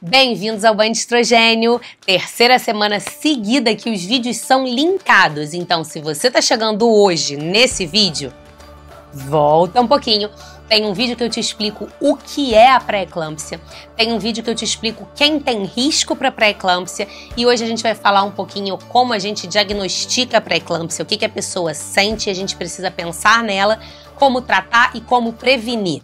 Bem-vindos ao Banho de Estrogênio, terceira semana seguida que os vídeos são linkados. Então, se você está chegando hoje nesse vídeo, volta um pouquinho. Tem um vídeo que eu te explico o que é a pré-eclâmpsia, tem um vídeo que eu te explico quem tem risco para pré-eclâmpsia e hoje a gente vai falar um pouquinho como a gente diagnostica a pré-eclâmpsia, o que, que a pessoa sente e a gente precisa pensar nela, como tratar e como prevenir.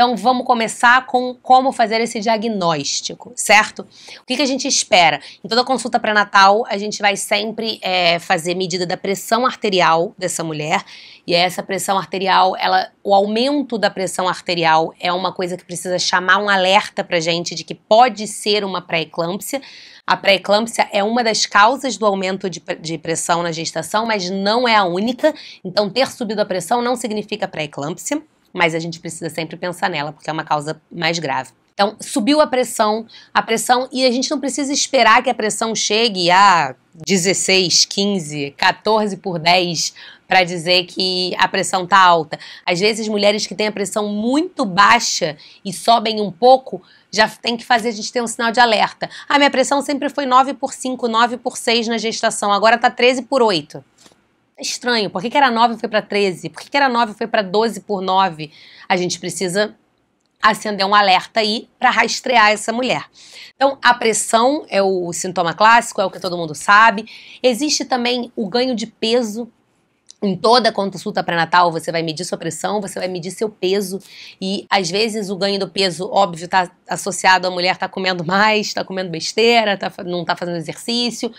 Então vamos começar com como fazer esse diagnóstico, certo? O que, que a gente espera? Em toda consulta pré-natal, a gente vai sempre é, fazer medida da pressão arterial dessa mulher. E essa pressão arterial, ela, o aumento da pressão arterial é uma coisa que precisa chamar um alerta pra gente de que pode ser uma pré-eclâmpsia. A pré-eclâmpsia é uma das causas do aumento de, de, pressão na gestação, mas não é a única. Então, ter subido a pressão não significa pré-eclâmpsia mas a gente precisa sempre pensar nela, porque é uma causa mais grave. Então, subiu a pressão, a pressão, e a gente não precisa esperar que a pressão chegue a 16, 15, 14 por 10 para dizer que a pressão tá alta. Às vezes, mulheres que têm a pressão muito baixa e sobem um pouco, já tem que fazer a gente ter um sinal de alerta. A ah, minha pressão sempre foi 9 por 5, 9 por 6 na gestação, agora tá 13 por 8 estranho. Por que, que era 9 e foi para 13? Por que, que era 9 e foi para 12 por 9? A gente precisa acender um alerta aí para rastrear essa mulher. Então, a pressão é o sintoma clássico, é o que todo mundo sabe. Existe também o ganho de peso em toda consulta pré-natal, você vai medir sua pressão, você vai medir seu peso. E às vezes o ganho do peso, óbvio, está associado à mulher tá comendo mais, está comendo besteira, tá, não estar tá fazendo exercício.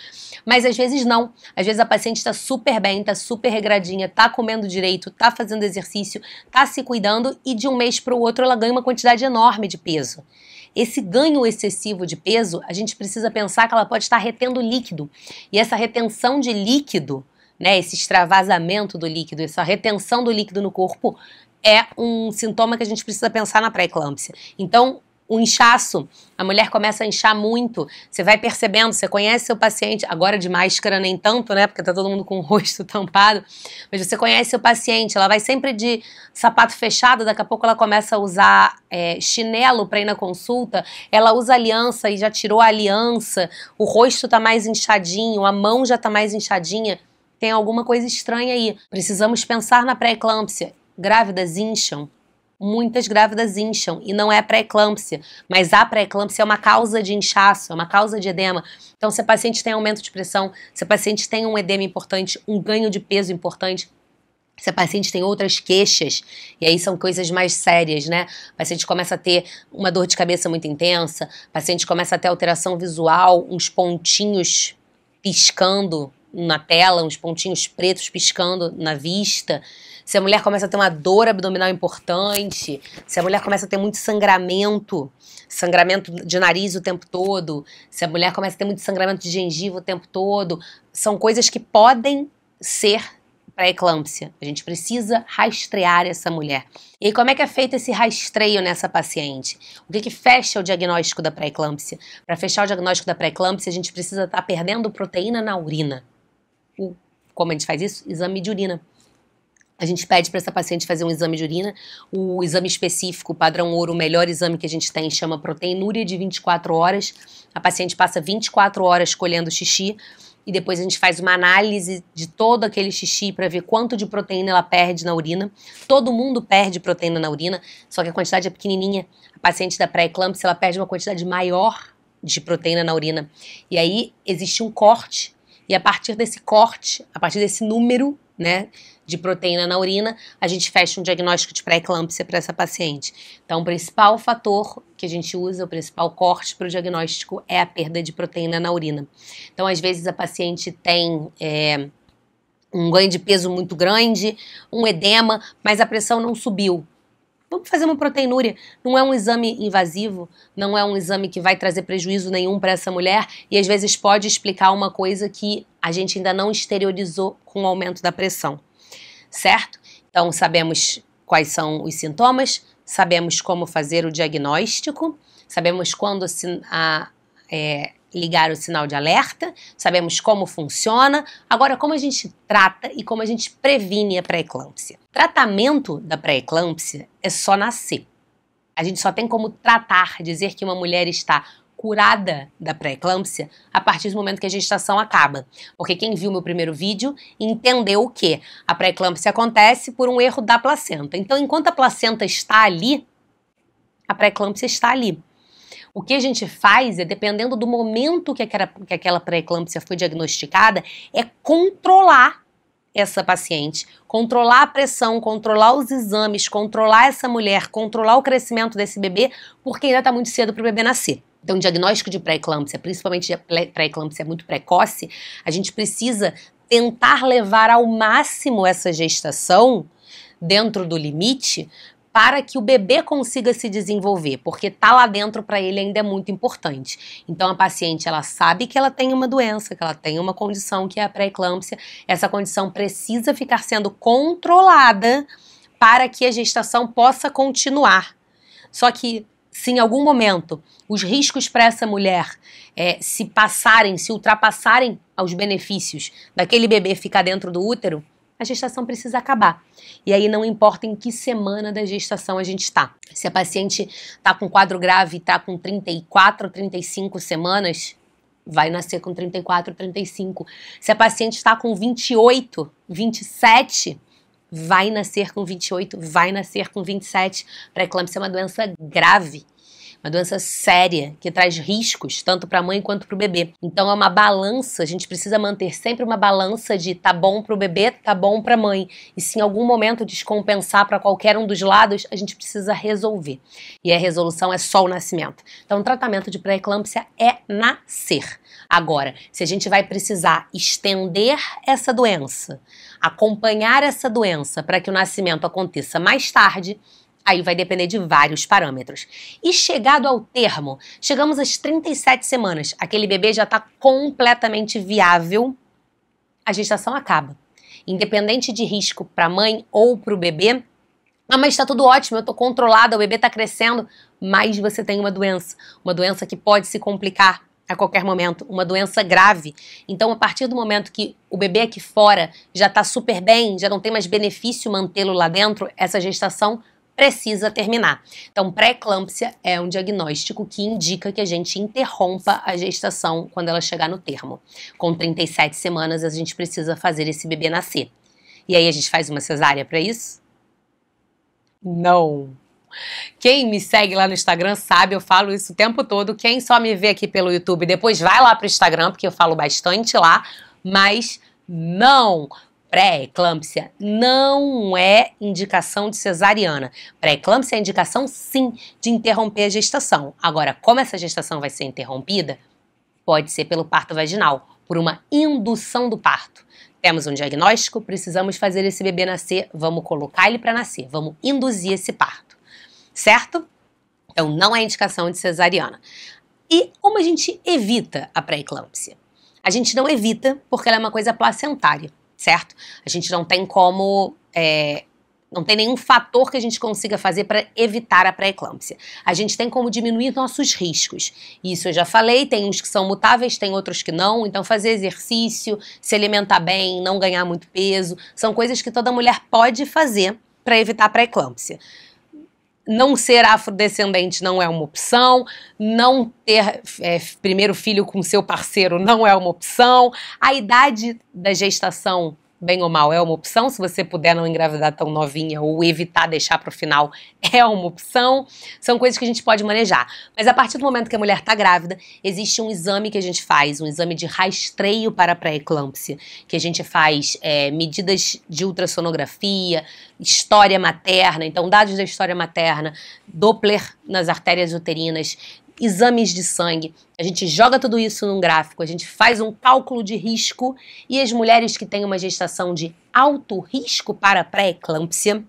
Mas às vezes não. Às vezes a paciente está super bem, está super regradinha, está comendo direito, está fazendo exercício, está se cuidando e de um mês para o outro ela ganha uma quantidade enorme de peso. Esse ganho excessivo de peso, a gente precisa pensar que ela pode estar tá retendo líquido. E essa retenção de líquido né, esse extravasamento do líquido, essa retenção do líquido no corpo é um sintoma que a gente precisa pensar na pré-eclâmpsia. Então, o inchaço, a mulher começa a inchar muito, você vai percebendo, você conhece seu paciente, agora de máscara nem tanto, né, porque tá todo mundo com o rosto tampado, mas você conhece seu paciente, ela vai sempre de sapato fechado, daqui a pouco ela começa a usar é, chinelo para ir na consulta, ela usa aliança e já tirou a aliança, o rosto tá mais inchadinho, a mão já tá mais inchadinha, tem alguma coisa estranha aí. Precisamos pensar na pré-eclâmpsia. Grávidas incham? Muitas grávidas incham e não é pré-eclâmpsia, mas a pré-eclâmpsia é uma causa de inchaço, é uma causa de edema. Então, se a paciente tem aumento de pressão, se a paciente tem um edema importante, um ganho de peso importante, se a paciente tem outras queixas, e aí são coisas mais sérias, né? O paciente começa a ter uma dor de cabeça muito intensa, o paciente começa a ter alteração visual, uns pontinhos piscando na tela, uns pontinhos pretos piscando na vista, se a mulher começa a ter uma dor abdominal importante, se a mulher começa a ter muito sangramento, sangramento de nariz o tempo todo, se a mulher começa a ter muito sangramento de gengiva o tempo todo, são coisas que podem ser pré-eclâmpsia. A gente precisa rastrear essa mulher. E como é que é feito esse rastreio nessa paciente? O que, que fecha o diagnóstico da pré-eclâmpsia? Para fechar o diagnóstico da pré-eclâmpsia, a gente precisa estar tá perdendo proteína na urina o, tipo, como a gente faz isso? Exame de urina. A gente pede para essa paciente fazer um exame de urina, o exame específico, padrão ouro, o melhor exame que a gente tem, chama proteinúria de 24 horas. A paciente passa 24 horas colhendo xixi e depois a gente faz uma análise de todo aquele xixi para ver quanto de proteína ela perde na urina. Todo mundo perde proteína na urina, só que a quantidade é pequenininha. A paciente da pré-eclâmpsia, ela perde uma quantidade maior de proteína na urina. E aí existe um corte e a partir desse corte, a partir desse número, né, de proteína na urina, a gente fecha um diagnóstico de pré-eclâmpsia para essa paciente. Então, o principal fator que a gente usa, o principal corte para o diagnóstico é a perda de proteína na urina. Então, às vezes a paciente tem é, um ganho de peso muito grande, um edema, mas a pressão não subiu. Vamos fazer uma proteinúria. Não é um exame invasivo, não é um exame que vai trazer prejuízo nenhum para essa mulher e às vezes pode explicar uma coisa que a gente ainda não exteriorizou com o aumento da pressão, certo? Então, sabemos quais são os sintomas, sabemos como fazer o diagnóstico, sabemos quando a, é, ligar o sinal de alerta, sabemos como funciona, agora como a gente trata e como a gente previne a pré-eclâmpsia. Tratamento da pré-eclâmpsia é só nascer. A gente só tem como tratar, dizer que uma mulher está curada da pré-eclâmpsia a partir do momento que a gestação acaba. Porque quem viu meu primeiro vídeo entendeu que a pré-eclâmpsia acontece por um erro da placenta. Então, enquanto a placenta está ali, a pré-eclâmpsia está ali. O que a gente faz é, dependendo do momento que aquela, que aquela pré-eclâmpsia foi diagnosticada, é controlar essa paciente, controlar a pressão, controlar os exames, controlar essa mulher, controlar o crescimento desse bebê, porque ainda está muito cedo para o bebê nascer. Então, diagnóstico de pré-eclâmpsia, principalmente pré-eclâmpsia muito precoce, a gente precisa tentar levar ao máximo essa gestação dentro do limite para que o bebê consiga se desenvolver, porque tá lá dentro para ele ainda é muito importante. Então a paciente ela sabe que ela tem uma doença, que ela tem uma condição que é a pré-eclâmpsia. Essa condição precisa ficar sendo controlada para que a gestação possa continuar. Só que se em algum momento os riscos para essa mulher é, se passarem, se ultrapassarem aos benefícios daquele bebê ficar dentro do útero, a gestação precisa acabar. E aí não importa em que semana da gestação a gente está. Se a paciente está com quadro grave tá e está com 34, 35 semanas, vai nascer com 34, 35. Se a paciente está com 28, 27, vai nascer com 28, vai nascer com 27. Pré-eclâmpsia é uma doença grave uma doença séria que traz riscos tanto para a mãe quanto para o bebê. Então é uma balança, a gente precisa manter sempre uma balança de tá bom para o bebê, tá bom para a mãe. E se em algum momento descompensar para qualquer um dos lados, a gente precisa resolver. E a resolução é só o nascimento. Então o tratamento de pré-eclâmpsia é nascer. Agora, se a gente vai precisar estender essa doença, acompanhar essa doença para que o nascimento aconteça mais tarde, Aí vai depender de vários parâmetros. E chegado ao termo, chegamos às 37 semanas, aquele bebê já está completamente viável, a gestação acaba. Independente de risco para a mãe ou para o bebê, ah, mas está tudo ótimo, eu estou controlada, o bebê está crescendo, mas você tem uma doença, uma doença que pode se complicar a qualquer momento, uma doença grave. Então, a partir do momento que o bebê aqui fora já está super bem, já não tem mais benefício mantê-lo lá dentro, essa gestação precisa terminar. Então, pré-eclâmpsia é um diagnóstico que indica que a gente interrompa a gestação quando ela chegar no termo. Com 37 semanas, a gente precisa fazer esse bebê nascer. E aí a gente faz uma cesárea para isso? Não. Quem me segue lá no Instagram sabe, eu falo isso o tempo todo. Quem só me vê aqui pelo YouTube, depois vai lá pro Instagram, porque eu falo bastante lá. Mas não! Pré-eclâmpsia não é indicação de cesariana. Pré-eclâmpsia é indicação, sim, de interromper a gestação. Agora, como essa gestação vai ser interrompida? Pode ser pelo parto vaginal, por uma indução do parto. Temos um diagnóstico, precisamos fazer esse bebê nascer, vamos colocar ele para nascer, vamos induzir esse parto, certo? Então, não é indicação de cesariana. E como a gente evita a pré-eclâmpsia? A gente não evita porque ela é uma coisa placentária certo? A gente não tem como. É, não tem nenhum fator que a gente consiga fazer para evitar a pré-eclâmpsia. A gente tem como diminuir nossos riscos. Isso eu já falei, tem uns que são mutáveis, tem outros que não. Então, fazer exercício, se alimentar bem, não ganhar muito peso, são coisas que toda mulher pode fazer para evitar a pré-eclâmpsia não ser afrodescendente não é uma opção, não ter é, primeiro filho com seu parceiro não é uma opção, a idade da gestação bem ou mal, é uma opção. Se você puder não engravidar tão novinha ou evitar deixar para o final, é uma opção. São coisas que a gente pode manejar. Mas a partir do momento que a mulher está grávida, existe um exame que a gente faz, um exame de rastreio para pré-eclâmpsia, que a gente faz é, medidas de ultrassonografia, história materna, então dados da história materna, Doppler nas artérias uterinas, exames de sangue. A gente joga tudo isso num gráfico, a gente faz um cálculo de risco e as mulheres que têm uma gestação de alto risco para pré-eclâmpsia,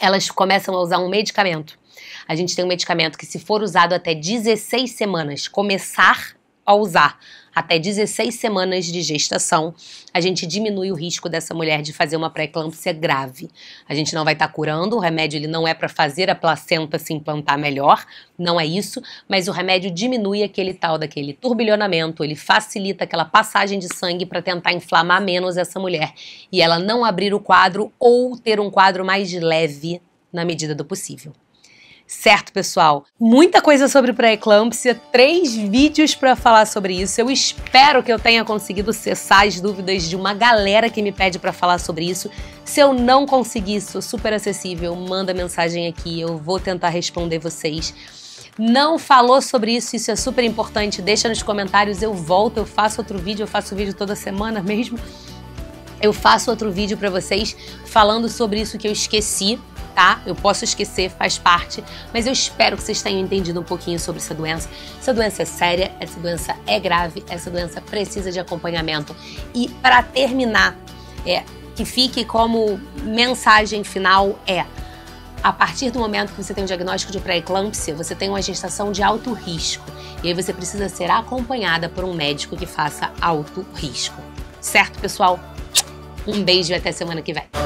elas começam a usar um medicamento. A gente tem um medicamento que, se for usado até 16 semanas, começar a usar até 16 semanas de gestação, a gente diminui o risco dessa mulher de fazer uma pré-eclâmpsia grave. A gente não vai estar tá curando, o remédio ele não é para fazer a placenta se implantar melhor, não é isso, mas o remédio diminui aquele tal daquele turbilhonamento, ele facilita aquela passagem de sangue para tentar inflamar menos essa mulher e ela não abrir o quadro ou ter um quadro mais leve na medida do possível. Certo, pessoal? Muita coisa sobre pré-eclâmpsia, três vídeos para falar sobre isso. Eu espero que eu tenha conseguido cessar as dúvidas de uma galera que me pede para falar sobre isso. Se eu não conseguir, sou super acessível, manda mensagem aqui, eu vou tentar responder vocês. Não falou sobre isso, isso é super importante. Deixa nos comentários, eu volto, eu faço outro vídeo, eu faço vídeo toda semana mesmo. Eu faço outro vídeo para vocês falando sobre isso que eu esqueci tá? Eu posso esquecer, faz parte, mas eu espero que vocês tenham entendido um pouquinho sobre essa doença. Essa doença é séria, essa doença é grave, essa doença precisa de acompanhamento. E para terminar, é que fique como mensagem final é: a partir do momento que você tem um diagnóstico de pré-eclâmpsia, você tem uma gestação de alto risco. E aí você precisa ser acompanhada por um médico que faça alto risco. Certo, pessoal? Um beijo e até semana que vem.